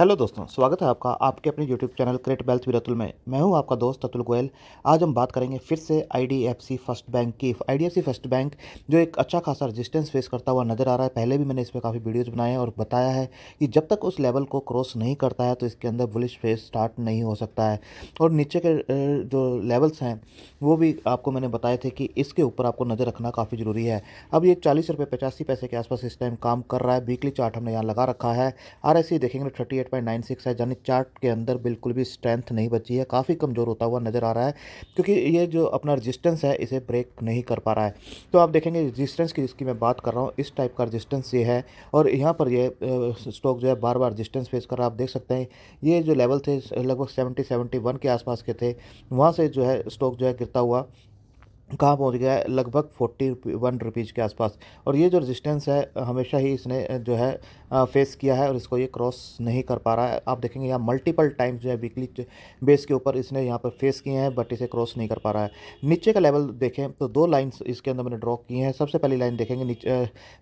hello दोस्तों स्वागत है आपका आपके अपने YouTube channel create wealth Atul में मैं हूं आपका दोस्त अतुल गोयल आज हम बात करेंगे फिर से आईडीएफसी फर्स्ट बैंक की आईडीएफसी फर्स्ट बैंक जो एक अच्छा खासा रेजिस्टेंस फेस करता हुआ नज़र आ रहा है पहले भी मैंने इस पर काफ़ी वीडियोज़ बनाए और बताया है कि जब तक उस लेवल को क्रॉस नहीं करता है तो इसके अंदर बुलिश फेस स्टार्ट नहीं हो सकता है और नीचे के जो लेवल्स हैं वो भी आपको मैंने बताए थे कि इसके ऊपर आपको नज़र रखना काफ़ी ज़रूरी है अब ये चालीस रुपये पचासी पैसे के आसपास इस टाइम काम कर रहा है वीकली चार्ट हमने यहाँ लगा रखा है आर e देखेंगे थर्टी तो एट पॉइंट नाइन सिक्स है यानी चार्ट के अंदर बिल्कुल भी स्ट्रेंथ नहीं बची है काफ़ी कमज़ोर होता हुआ नज़र आ रहा है क्योंकि ये जो अपना रजिस्टेंस है इसे ब्रेक नहीं कर पा रहा है तो आप देखेंगे रजिस्टेंस की जिसकी मैं बात कर रहा हूँ इस टाइप का रजिस्टेंस ये है और यहाँ पर यह स्टॉक जो है बार बार रजिस्टेंस फेस कर रहा है आप देख सकते हैं ये जो लेवल थे लगभग सेवेंटी सेवेंटी वन के आसपास के थे वहाँ से जो है स्टॉक जो है गिरता हुआ कहाँ पहुँच गया है लगभग फोर्टी वन रुपीज़ के आसपास और ये जो रेजिस्टेंस है हमेशा ही इसने जो है फेस किया है और इसको ये क्रॉस नहीं कर पा रहा है आप देखेंगे यहाँ मल्टीपल टाइम्स जो है वीकली बेस के ऊपर इसने यहाँ पर फेस किए हैं बट इसे क्रॉस नहीं कर पा रहा है नीचे का लेवल देखें तो दो लाइन्स इसके अंदर मैंने ड्रॉ की हैं सबसे पहली लाइन देखेंगे नीचे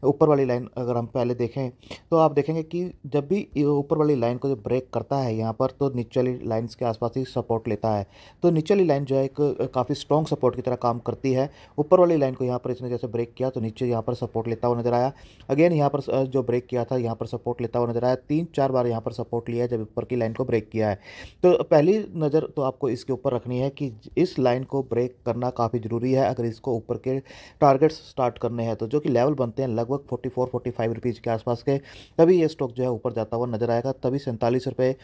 ऊपर वाली लाइन अगर हम पहले देखें तो आप देखेंगे कि जब भी ऊपर वाली लाइन को जो ब्रेक करता है यहाँ पर तो निचली लाइन्स के आसपास ही सपोर्ट लेता है तो निचली लाइन जो है एक काफ़ी स्ट्रॉन्ग सपोर्ट की तरह काम कर करती है ऊपर वाली लाइन को यहाँ पर इसने जैसे ब्रेक किया तो नीचे यहाँ पर सपोर्ट लेता हुआ नजर आया अगेन यहाँ पर जो ब्रेक किया था यहाँ पर सपोर्ट लेता हुआ नजर आया तीन चार बार यहाँ पर सपोर्ट लिया है जब ऊपर की लाइन को ब्रेक किया है तो पहली नज़र तो आपको इसके ऊपर रखनी है कि इस लाइन को ब्रेक करना काफ़ी ज़रूरी है अगर इसको ऊपर के टारगेट्स स्टार्ट करने हैं तो जो कि लेवल बनते हैं लगभग forty four forty five rupees के आसपास के तभी ये स्टॉक जो है ऊपर जाता हुआ नजर आएगा तभी सैंतालीस रुपये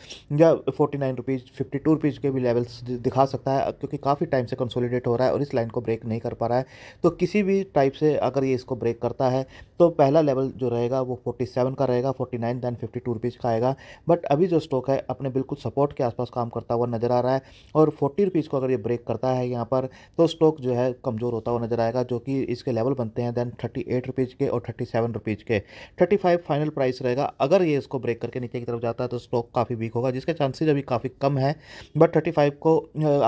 या forty nine rupees fifty two rupees के भी लेवल्स दिखा सकता है क्योंकि काफ़ी टाइम से कंसोलिडेट हो रहा है और इस लाइन को ब्रेक ब्रेक नहीं कर पा रहा है तो किसी भी टाइप से अगर ये इसको ब्रेक करता है तो पहला लेवल जो रहेगा वो 47 का रहेगा 49 दैन 52 रुपीज़ का आएगा बट अभी जो स्टॉक है अपने बिल्कुल सपोर्ट के आसपास काम करता हुआ नज़र आ रहा है और फोर्टी रुपीज़ को अगर ये ब्रेक करता है यहाँ पर तो स्टॉक जो है कमज़ोर होता हुआ नज़र आएगा जो कि इसके लेवल बनते हैं दैन थर्टी रुपीज़ के और थर्टी रुपीज़ के थर्टी फाइनल प्राइस रहेगा अगर ये इसको ब्रेक करके नीचे की तरफ जाता है तो स्टॉक काफ़ी वीक होगा जिसके चांसेज अभी काफ़ी कम है बट थर्टी को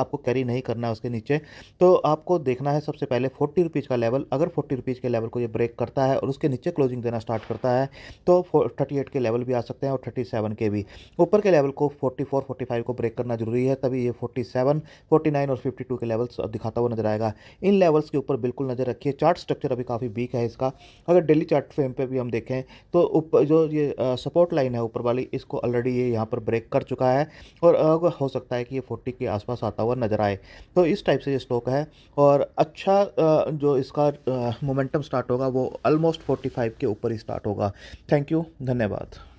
आपको कैरी नहीं करना है उसके नीचे तो आपको देखना देखना है सबसे पहले फोर्टी रुपीज़ का लेवल अगर फोर्टी रुपीज़ के लेवल को ये ब्रेक करता है और उसके नीचे क्लोजिंग देना स्टार्ट करता है तो थर्टी एट के लेवल भी आ सकते हैं और थर्टी सेवन के भी ऊपर के लेवल को फोर्टी फोर फोर्टी फाइव को ब्रेक करना जरूरी है तभी ये फोर्टी सेवन फोर्टी नाइन और फिफ्टी टू के लेवल्स दिखाता हुआ नजर आएगा इन लेवल्स के ऊपर बिल्कुल नज़र रखिए चार्ट स्ट्रक्चर अभी काफ़ी वीक है इसका अगर डेली चार्ट फ्रेम पर भी हम देखें तो ऊपर जो ये सपोर्ट लाइन है ऊपर वाली इसको ऑलरेडी ये यहाँ पर ब्रेक कर चुका है और हो सकता है कि ये फोर्टी के आसपास आता हुआ नजर आए तो इस टाइप से ये स्टॉक है और अच्छा जो इसका मोमेंटम स्टार्ट होगा वो ऑलमोस्ट 45 के ऊपर ही स्टार्ट होगा थैंक यू धन्यवाद